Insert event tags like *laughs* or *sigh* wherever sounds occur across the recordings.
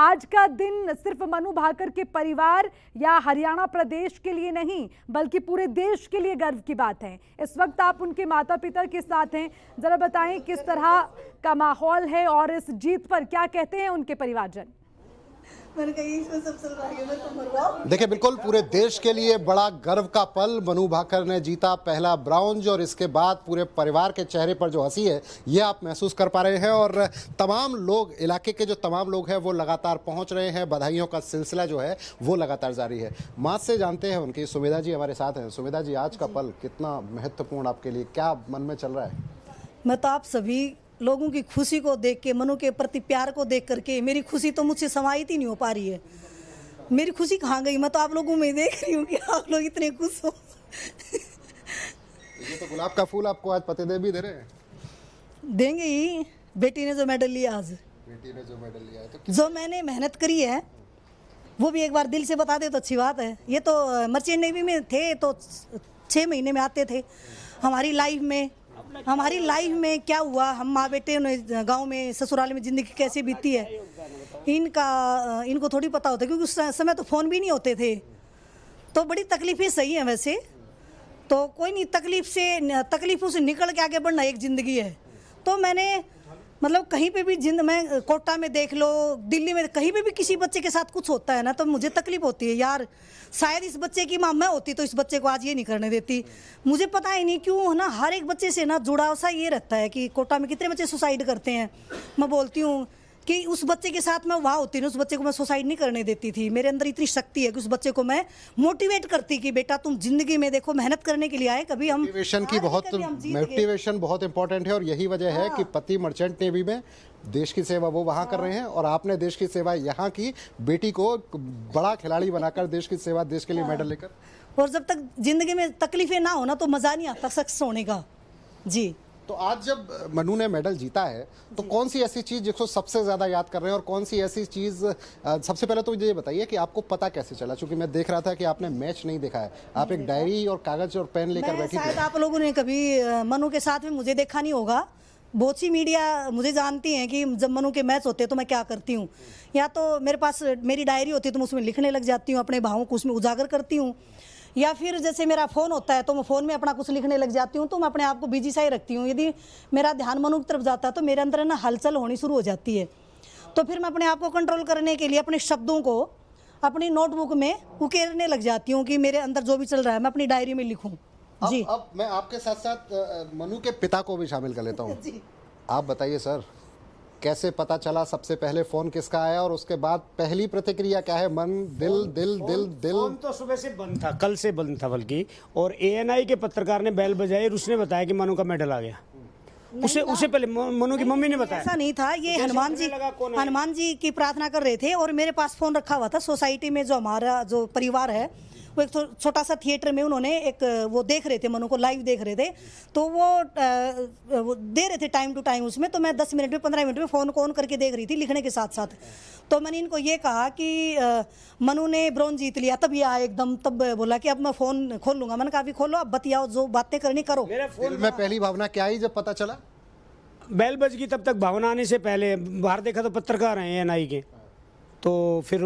आज का दिन सिर्फ मनु भाकर के परिवार या हरियाणा प्रदेश के लिए नहीं बल्कि पूरे देश के लिए गर्व की बात है इस वक्त आप उनके माता पिता के साथ हैं ज़रा बताएं किस तरह का माहौल है और इस जीत पर क्या कहते हैं उनके परिवारजन देखिए बिल्कुल पूरे देश के लिए बड़ा गर्व का पल मनु भाकर ने जीता पहला ब्राउंज और इसके बाद पूरे परिवार के चेहरे पर जो हंसी है ये आप महसूस कर पा रहे हैं और तमाम लोग इलाके के जो तमाम लोग हैं वो लगातार पहुंच रहे हैं बधाइयों का सिलसिला जो है वो लगातार जारी है माँ से जानते हैं उनकी सुमेधा जी हमारे साथ हैं सुमेधा जी आज का पल कितना महत्वपूर्ण आपके लिए क्या मन में चल रहा है मैं तो आप सभी लोगों की खुशी को देख के मनु के प्रति प्यार को देख करके मेरी खुशी तो मुझसे समाहित ही नहीं हो पा रही है मेरी खुशी कहाँ गई मैं तो आप लोगों में देख रही हूँ कि आप लोग इतने खुश हो ये तो गुलाब का फूल आपको आज पते दे भी दे रहे हैं देंगे ही बेटी ने जो मेडल लिया आज बेटी ने जो मेडल लिया तो जो मैंने मेहनत करी है वो भी एक बार दिल से बता दे तो अच्छी बात है ये तो मर्चेंट नेवी में थे तो छः महीने में आते थे हमारी लाइफ में हमारी लाइफ में क्या हुआ हम माँ बेटे गांव गाँव में ससुराल में ज़िंदगी कैसे बीती है इनका इनको थोड़ी पता होता क्योंकि उस समय तो फ़ोन भी नहीं होते थे तो बड़ी तकलीफ़ें सही है वैसे तो कोई नहीं तकलीफ़ से तकलीफ़ों से निकल के आगे बढ़ना एक ज़िंदगी है तो मैंने मतलब कहीं पे भी जिंद मैं कोटा में देख लो दिल्ली में कहीं पे भी किसी बच्चे के साथ कुछ होता है ना तो मुझे तकलीफ होती है यार शायद इस बच्चे की माँ मैं होती तो इस बच्चे को आज ये नहीं करने देती मुझे पता ही नहीं क्यों है ना हर एक बच्चे से ना जुड़ाव सा ये रहता है कि कोटा में कितने बच्चे सुसाइड करते हैं मैं बोलती हूँ कि उस बच्चे के साथ मैं वहाँ होती उस बच्चे को मैं सुसाइड नहीं करने देती थी मेरे अंदर इतनी शक्ति है कि उस बच्चे को मैं मोटिवेट करती कि बेटा तुम जिंदगी में देखो मेहनत करने के लिए आए कभी हम मोटिवेशन की बहुत मोटिवेशन बहुत इंपॉर्टेंट है और यही वजह हाँ। है कि हाँ। पति मर्चेंट नेवी में देश की सेवा वो वहाँ कर हाँ। रहे हैं और आपने देश की सेवा यहाँ की बेटी को बड़ा खिलाड़ी बनाकर देश की सेवा देश के लिए मेडल हाँ। लेकर और जब तक जिंदगी में तकलीफें ना होना तो मज़ा नहीं आता सक्सेस होने का जी तो आज जब मनु ने मेडल जीता है तो कौन सी ऐसी चीज़ जिसको सबसे ज़्यादा याद कर रहे हैं और कौन सी ऐसी चीज़ सबसे पहले तो मुझे ये बताइए कि आपको पता कैसे चला चूंकि मैं देख रहा था कि आपने मैच नहीं देखा है आप एक डायरी और कागज़ और पेन लेकर बैठी शायद आप लोगों ने कभी मनु के साथ में मुझे देखा नहीं होगा बहुत सी मीडिया मुझे जानती हैं कि जब मनु के मैच होते हैं तो मैं क्या करती हूँ या तो मेरे पास मेरी डायरी होती है तो मैं उसमें लिखने लग जाती हूँ अपने भावों को उसमें उजागर करती हूँ या फिर जैसे मेरा फ़ोन होता है तो मैं फ़ोन में अपना कुछ लिखने लग जाती हूँ तो मैं अपने आप को बिजी सा ही रखती हूँ यदि मेरा ध्यान मनु की तरफ जाता है तो मेरे अंदर ना हलचल होनी शुरू हो जाती है तो फिर मैं अपने आप को कंट्रोल करने के लिए अपने शब्दों को अपनी नोटबुक में उकेरने लग जाती हूँ कि मेरे अंदर जो भी चल रहा है मैं अपनी डायरी में लिखूँ जी अब मैं आपके साथ साथ मनु के पिता को भी शामिल कर लेता हूँ *laughs* आप बताइए सर कैसे पता चला सबसे पहले फोन किसका आया और उसके बाद पहली प्रतिक्रिया क्या है मन दिल फोन, दिल फोन, दिल दिल फोन तो सुबह से बंद था कल से बंद था बल्कि और एएनआई के पत्रकार ने बैल बजाई और उसने बताया कि मनु का मेडल आ गया उसे उसे पहले मनु की मम्मी ने बताया ऐसा नहीं था ये तो हनुमान जी हनुमान जी की प्रार्थना कर रहे थे और मेरे पास फोन रखा हुआ था सोसाइटी में जो हमारा जो परिवार है वो एक छोटा सा थिएटर में उन्होंने एक वो देख रहे थे मनु को लाइव देख रहे थे तो वो, आ, वो दे रहे थे टाइम टू टाइम उसमें तो मैं दस मिनट में पंद्रह मिनट में फ़ोन कॉन करके देख रही थी लिखने के साथ साथ तो मैंने इनको ये कहा कि आ, मनु ने ब्रॉन्ज जीत लिया तब ये आया एकदम तब बोला कि अब मैं फ़ोन खोल लूँगा मैंने कहा अभी खोलो अब बतियाओ जो बातें करनी करो मैं पहली भावना क्या ही जब पता चला बैल बज गई तब तक भावना आने से पहले बाहर देखा तो पत्रकार हैं एन के तो फिर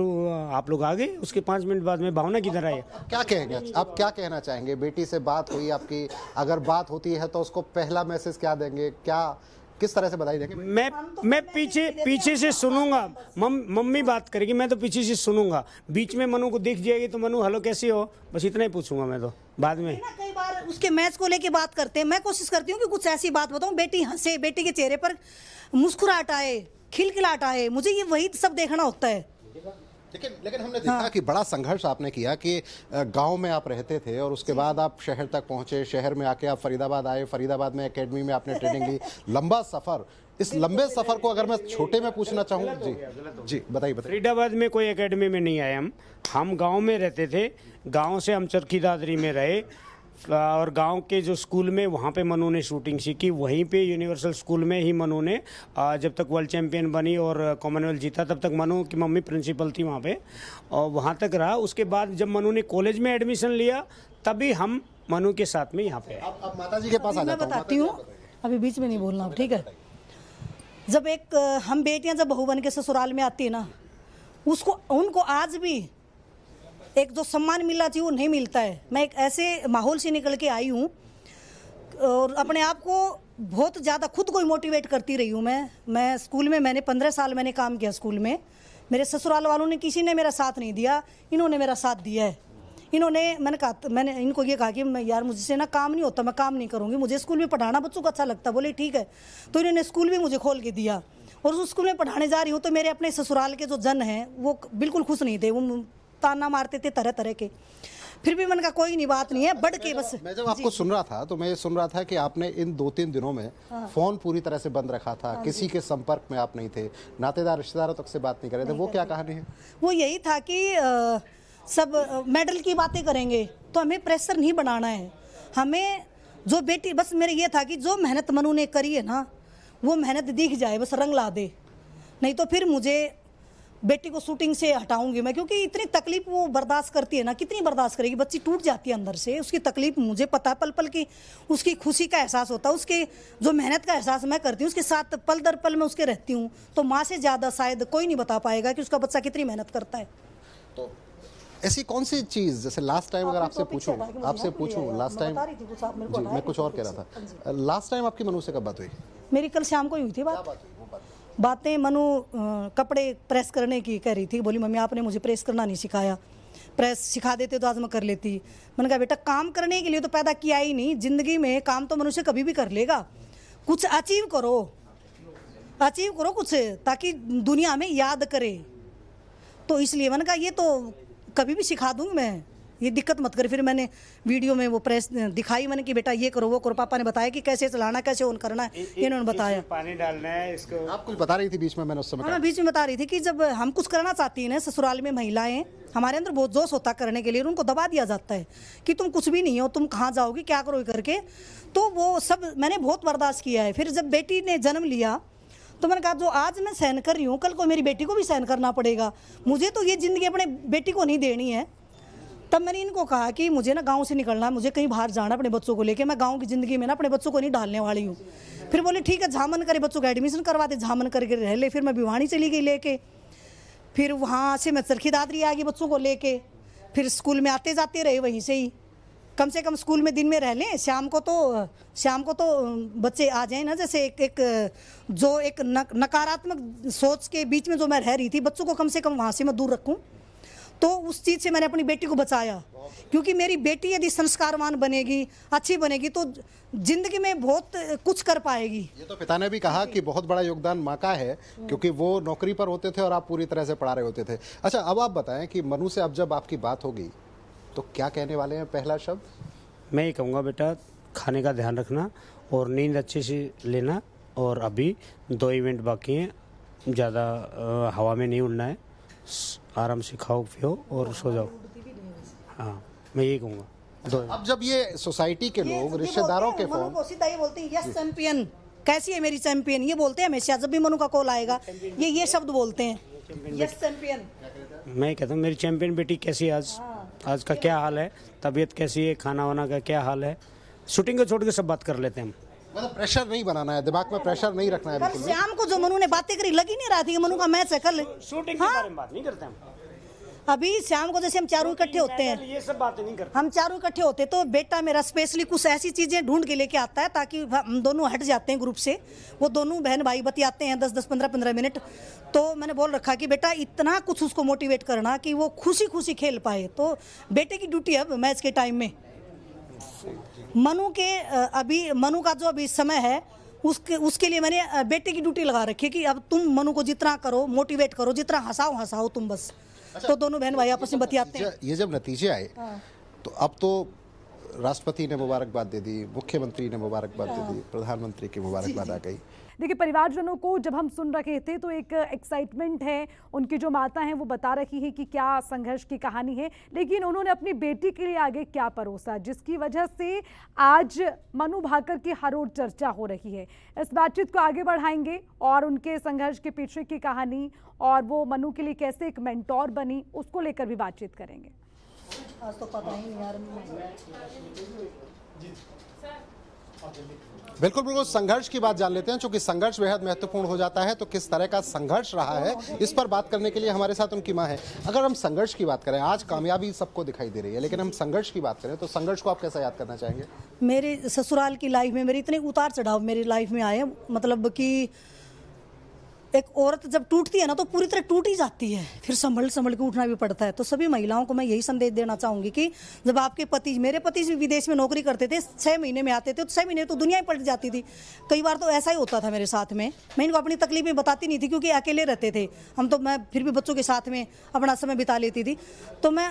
आप लोग आ गए उसके पाँच मिनट बाद में भावना किधर आई क्या कहेंगे आप क्या कहना चाहेंगे बेटी से बात हुई आपकी अगर बात होती है तो उसको पहला मैसेज क्या देंगे क्या किस तरह से बधाई देंगे मैं तो मैं पीछे पीछे से सुनूंगा मम, मम्मी बात करेगी मैं तो पीछे से सुनूंगा बीच में मनु को दिख जाएगी तो मनु हेलो कैसी हो बस इतना ही पूछूंगा मैं तो बाद में कई बार उसके मैच को लेके बात करते हैं मैं कोशिश करती हूँ कि कुछ ऐसी बात बताऊँ बेटी हंसे बेटी के चेहरे पर मुस्कुराहट आए खिलखिलाट आए मुझे ये वही सब देखना होता है लेकिन लेकिन हमने हाँ। देखा हाँ। कि बड़ा संघर्ष आपने किया कि गांव में आप रहते थे और उसके बाद आप शहर तक पहुंचे शहर में आके आप फरीदाबाद आए फरीदाबाद में एकेडमी में आपने ट्रेनिंग ली *laughs* लंबा सफर इस लंबे सफर को अगर मैं छोटे में पूछना चाहूँ जी जी बताइए बताइए फरीदाबाद में कोई एकेडमी में नहीं आए हम हम गाँव में रहते थे गाँव से हम चरखी दादरी में रहे और गांव के जो स्कूल में वहाँ पे मनु ने शूटिंग सीखी वहीं पे यूनिवर्सल स्कूल में ही मनु ने जब तक वर्ल्ड चैंपियन बनी और कॉमनवेल्थ जीता तब तक मनु की मम्मी प्रिंसिपल थी वहाँ पे और वहाँ तक रहा उसके बाद जब मनु ने कॉलेज में एडमिशन लिया तभी हम मनु के साथ में यहाँ पे आए माता जी के पास आ मैं बताती हूँ अभी बीच में नहीं बोलना आप ठीक है जब एक हम बेटियाँ जब बहू बन के ससुराल में आती है ना उसको उनको आज भी एक जो सम्मान मिला थी वो नहीं मिलता है मैं एक ऐसे माहौल से निकल के आई हूँ और अपने आप को बहुत ज़्यादा खुद को ही मोटिवेट करती रही हूँ मैं मैं स्कूल में मैंने पंद्रह साल मैंने काम किया स्कूल में मेरे ससुराल वालों ने किसी ने मेरा साथ नहीं दिया इन्होंने मेरा साथ दिया है इन्होंने मैंने कहा मैंने इनको ये कहा कि मैं यार मुझसे ना काम नहीं होता मैं काम नहीं करूँगी मुझे स्कूल में पढ़ाना बच्चों को अच्छा लगता बोले ठीक है तो इन्होंने स्कूल भी मुझे खोल के दिया और उस स्कूल में पढ़ाने जा रही हूँ तो मेरे अपने ससुराल के जो जन हैं वो बिल्कुल खुश नहीं थे वो ताना मारते थे तरह तरह के फिर भी मन का कोई नहीं बात नहीं है अच्छा, बढ़ के बस मैं जब आपको सुन रहा था तो मैं ये सुन रहा था कि आपने इन दो तीन दिनों में हाँ। फोन पूरी तरह से बंद रखा था हाँ किसी के संपर्क में आप नहीं थे नातेदार रिश्तेदारों तक से बात नहीं कर रहे थे वो क्या कहानी है वो यही था कि सब मेडल की बातें करेंगे तो हमें प्रेशर नहीं बनाना है हमें जो बेटी बस मेरे ये था कि जो मेहनत मनु ने करी है ना वो मेहनत दिख जाए बस रंग ला दे नहीं तो फिर मुझे बेटी को शूटिंग से हटाऊंगी मैं क्योंकि इतनी तकलीफ वो बर्दाश्त करती है ना कितनी बर्दाश्त करेगी बच्ची टूट जाती है अंदर से उसकी तकलीफ मुझे पता है पल पल की उसकी खुशी का एहसास होता है उसके जो मेहनत का एहसास मैं करती हूँ उसके साथ पल दर पल मैं उसके रहती हूँ तो माँ से ज़्यादा शायद कोई नहीं बता पाएगा कि उसका बच्चा कितनी मेहनत करता है तो ऐसी कौन सी चीज़ जैसे लास्ट टाइम अगर आपसे पूछो आपसे पूछूं लास्ट टाइम मैं कुछ और कह रहा था लास्ट टाइम आपकी मनुष्य कब बात हुई मेरी कल शाम को ही हुई थी बात बातें मनु कपड़े प्रेस करने की कह रही थी बोली मम्मी आपने मुझे प्रेस करना नहीं सिखाया प्रेस सिखा देते तो आज मैं कर लेती मैंने कहा बेटा काम करने के लिए तो पैदा किया ही नहीं जिंदगी में काम तो मनुष्य कभी भी कर लेगा कुछ अचीव करो अचीव करो कुछ ताकि दुनिया में याद करे तो इसलिए मैंने कहा ये तो कभी भी सिखा दूंगी मैं ये दिक्कत मत करी फिर मैंने वीडियो में वो प्रेस दिखाई मैंने कि बेटा ये करो वो करो पापा ने बताया कि कैसे चलाना कैसे ऑन करना है इन्होंने बताया पानी डालना है इसको आप कुछ बता रही थी बीच में मैंने उस समय हाँ बीच में बता रही थी कि जब हम कुछ करना चाहती हैं ना ससुराल में महिलाएं हमारे अंदर बहुत जोश होता करने के लिए उनको दबा दिया जाता है कि तुम कुछ भी नहीं हो तुम कहाँ जाओगी क्या करोगे करके तो वो सब मैंने बहुत बर्दाश्त किया है फिर जब बेटी ने जन्म लिया तो मैंने कहा जो आज मैं सहन कर रही हूँ कल को मेरी बेटी को भी सहन करना पड़ेगा मुझे तो ये ज़िंदगी अपने बेटी को नहीं देनी है तब मैंने इनको कहा कि मुझे ना गांव से निकलना है मुझे कहीं बाहर जाना अपने बच्चों को लेके मैं गांव की ज़िंदगी में ना अपने बच्चों को नहीं डालने वाली हूँ फिर बोले ठीक है झामन करे बच्चों का एडमिशन करवा दे झामन करके रह ले फिर मैं भिवाणी चली गई लेके फिर वहाँ से मैं चरखी दादरी आ गई बच्चों को लेके फिर स्कूल में आते जाते रहे वहीं से ही कम से कम स्कूल में दिन में रह लें शाम को तो शाम को तो बच्चे आ जाएं ना जैसे एक एक जो एक नकारात्मक सोच के बीच में जो मैं रह रही थी बच्चों को कम से कम वहाँ से मैं दूर रखूँ तो उस चीज़ से मैंने अपनी बेटी को बचाया क्योंकि मेरी बेटी यदि संस्कारवान बनेगी अच्छी बनेगी तो जिंदगी में बहुत कुछ कर पाएगी ये तो पिता ने भी कहा कि बहुत बड़ा योगदान माँ का है क्योंकि वो नौकरी पर होते थे और आप पूरी तरह से पढ़ा रहे होते थे अच्छा अब आप बताएं कि मनु से अब जब आपकी बात होगी तो क्या कहने वाले हैं पहला शब्द मैं ये कहूँगा बेटा खाने का ध्यान रखना और नींद अच्छे से लेना और अभी दो इवेंट बाकी हैं ज़्यादा हवा में नहीं उड़ना है आराम से खाओ पियो और सो जाओ हाँ मैं यही कहूँगा अब जब ये सोसाइटी के लोग रिश्तेदारों के फोन बोलते हैं चैंपियन कैसी है मेरी चैंपियन ये बोलते हैं हमेशा जब भी मनु का कॉल आएगा ये ये शब्द बोलते हैं यस चैंपियन मैं कहता हूँ मेरी चैंपियन बेटी कैसी आज हाँ। आज का क्या हाल है तबीयत कैसी है खाना वाना का क्या हाल है शूटिंग को छोड़ के सब बात कर लेते हैं हम मतलब प्रेशर नहीं बनाना है दिमाग में प्रेशर नहीं रखना है बिल्कुल शाम को जो मनु ने बातें करी लगी नहीं रहा थी मनु का मैच है कल शूटिंग हाँ? के बारे में बात नहीं करते हम अभी शाम को जैसे हम चारों इकट्ठे होते हैं ये सब बातें नहीं करते हम चारों इकट्ठे होते तो बेटा मेरा स्पेशली कुछ ऐसी चीज़ें ढूंढ के लेके आता है ताकि हम दोनों हट जाते हैं ग्रुप से वो दोनों बहन भाई बतियाते हैं दस दस पंद्रह पंद्रह मिनट तो मैंने बोल रखा कि बेटा इतना कुछ उसको मोटिवेट करना कि वो खुशी खुशी खेल पाए तो बेटे की ड्यूटी है मैच के टाइम में मनु के अभी मनु का जो अभी समय है उसके उसके लिए मैंने बेटे की ड्यूटी लगा रखी है कि अब तुम मनु को जितना करो मोटिवेट करो जितना हंसाओ हंसाओ तुम बस अच्छा, तो दोनों बहन भाई आपस में बतियाते हैं ये जब नतीजे आए हाँ। तो अब तो राष्ट्रपति ने मुबारकबाद दे दी मुख्यमंत्री ने मुबारकबाद दे दी हाँ। प्रधानमंत्री की मुबारकबाद आ गई देखिए परिवारजनों को जब हम सुन रहे थे तो एक एक्साइटमेंट है उनकी जो माता हैं वो बता रही है कि क्या संघर्ष की कहानी है लेकिन उन्होंने अपनी बेटी के लिए आगे क्या परोसा जिसकी वजह से आज मनु भाकर की हर ओर चर्चा हो रही है इस बातचीत को आगे बढ़ाएंगे और उनके संघर्ष के पीछे की कहानी और वो मनु के लिए कैसे एक मेंटोर बनी उसको लेकर भी बातचीत करेंगे आज तो पता ही यार बिल्कुल बिल्कुल संघर्ष की बात जान लेते हैं क्योंकि संघर्ष बेहद महत्वपूर्ण हो जाता है तो किस तरह का संघर्ष रहा है इस पर बात करने के लिए हमारे साथ उनकी माँ है अगर हम संघर्ष की बात करें आज कामयाबी सबको दिखाई दे रही है लेकिन हम संघर्ष की बात करें तो संघर्ष को आप कैसा याद करना चाहेंगे मेरे ससुराल की लाइफ में मेरे इतने उतार चढ़ाव मेरी लाइफ में आए मतलब की एक औरत जब टूटती है ना तो पूरी तरह टूट ही जाती है फिर संभल संभल के उठना भी पड़ता है तो सभी महिलाओं को मैं यही संदेश देना चाहूंगी कि जब आपके पति मेरे पति भी विदेश में नौकरी करते थे छः महीने में आते थे तो छः महीने तो दुनिया ही पलट जाती थी कई बार तो ऐसा ही होता था मेरे साथ में मैं इनको अपनी तकलीफें बताती नहीं थी क्योंकि अकेले रहते थे हम तो मैं फिर भी बच्चों के साथ में अपना समय बिता लेती थी तो मैं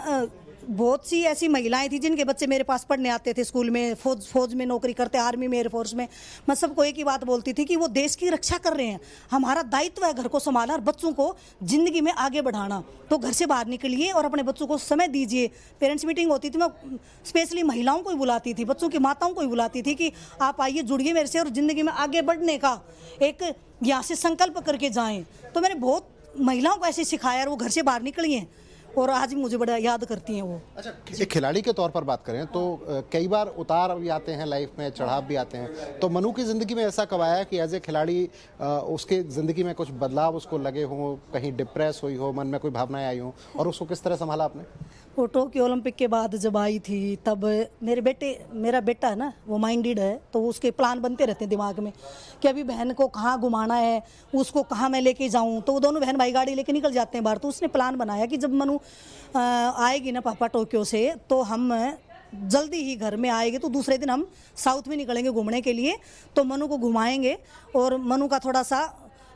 बहुत सी ऐसी महिलाएं थी जिनके बच्चे मेरे पास पढ़ने आते थे स्कूल में फौज फौज में नौकरी करते आर्मी में एयरफोर्स में मैं सबको एक ही बात बोलती थी कि वो देश की रक्षा कर रहे हैं हमारा दायित्व है घर को संभालना और बच्चों को ज़िंदगी में आगे बढ़ाना तो घर से बाहर निकलिए और अपने बच्चों को समय दीजिए पेरेंट्स मीटिंग होती थी मैं स्पेशली महिलाओं को ही बुलाती थी बच्चों की माताओं को ही बुलाती थी कि आप आइए जुड़िए मेरे से और ज़िंदगी में आगे बढ़ने का एक यहाँ से संकल्प करके जाएँ तो मैंने बहुत महिलाओं को ऐसे सिखाया और वो घर से बाहर निकली हैं और आज भी मुझे बड़ा याद करती हैं वो अच्छा एक खिलाड़ी के तौर पर बात करें तो कई बार उतार भी आते हैं लाइफ में चढ़ाव भी आते हैं तो मनु की ज़िंदगी में ऐसा कब आया कि एज ए खिलाड़ी उसके ज़िंदगी में कुछ बदलाव उसको लगे हों कहीं डिप्रेस हुई हो मन में कोई भावनाएं आई हों और उसको किस तरह संभाला आपने वो टोक्यो ओलंपिक के बाद जब आई थी तब मेरे बेटे मेरा बेटा है ना वो माइंडेड है तो उसके प्लान बनते रहते हैं दिमाग में कि अभी बहन को कहाँ घुमाना है उसको कहाँ मैं लेके जाऊँ तो वो दोनों बहन भाई गाड़ी लेके निकल जाते हैं बाहर तो उसने प्लान बनाया कि जब मनु आएगी ना पापा टोक्यो से तो हम जल्दी ही घर में आएंगे तो दूसरे दिन हम साउथ में निकलेंगे घूमने के लिए तो मनु को घुमाएंगे और मनु का थोड़ा सा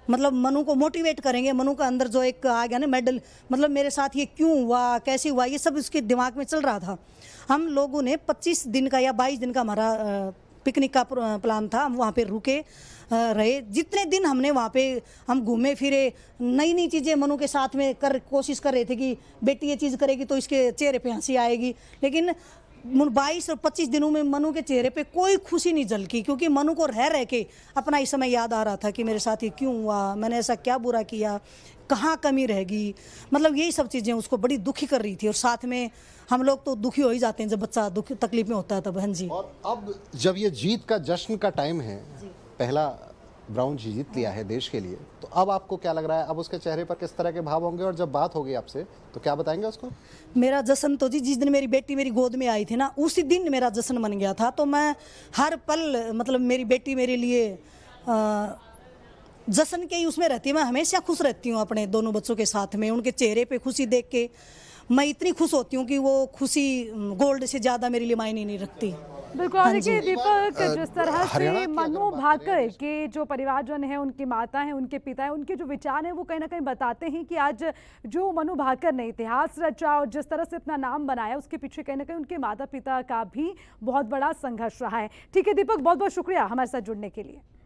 मतलब मनु को मोटिवेट करेंगे मनु का अंदर जो एक आ गया ना मेडल मतलब मेरे साथ ये क्यों हुआ कैसे हुआ ये सब उसके दिमाग में चल रहा था हम लोगों ने 25 दिन का या 22 दिन का हमारा पिकनिक का प्लान था हम वहाँ पे रुके रहे जितने दिन हमने वहाँ पे हम घूमे फिरे नई नई चीज़ें मनु के साथ में कर कोशिश कर रहे थे कि बेटी ये चीज़ करेगी तो इसके चेहरे पे हंसी आएगी लेकिन बाईस और पच्चीस दिनों में मनु के चेहरे पे कोई खुशी नहीं झलकी क्योंकि मनु को रह रह के अपना इस समय याद आ रहा था कि मेरे साथ ये क्यों हुआ मैंने ऐसा क्या बुरा किया कहाँ कमी रहेगी मतलब यही सब चीज़ें उसको बड़ी दुखी कर रही थी और साथ में हम लोग तो दुखी हो ही जाते हैं जब बच्चा दुख तकलीफ में होता है तब हाँ जी और अब जब ये जीत का जश्न का टाइम है पहला ब्राउन जीत लिया है देश के लिए तो अब आपको क्या लग रहा है अब उसके चेहरे पर किस तरह के भाव होंगे और जब बात होगी आपसे तो क्या बताएंगे उसको मेरा जश्न तो जी जिस दिन मेरी बेटी मेरी गोद में आई थी ना उसी दिन मेरा जश्न बन गया था तो मैं हर पल मतलब मेरी बेटी मेरे लिए जश्न के ही उसमें रहती मैं हमेशा खुश रहती हूँ अपने दोनों बच्चों के साथ में उनके चेहरे पर खुशी देख के मैं इतनी खुश होती हूँ कि वो खुशी गोल्ड से ज़्यादा मेरे लिए मायने नहीं रखती बिल्कुल और हाँ देखिए दीपक जिस तरह से मनु भाकर तो के जो परिवारजन हैं उनकी माता हैं उनके पिता हैं उनके जो विचार हैं वो कहीं ना कहीं बताते हैं कि आज जो मनु भाकर ने इतिहास रचा और जिस तरह से अपना नाम बनाया उसके पीछे कहीं ना कहीं उनके माता पिता का भी बहुत बड़ा संघर्ष रहा है ठीक है दीपक बहुत बहुत शुक्रिया हमारे साथ जुड़ने के लिए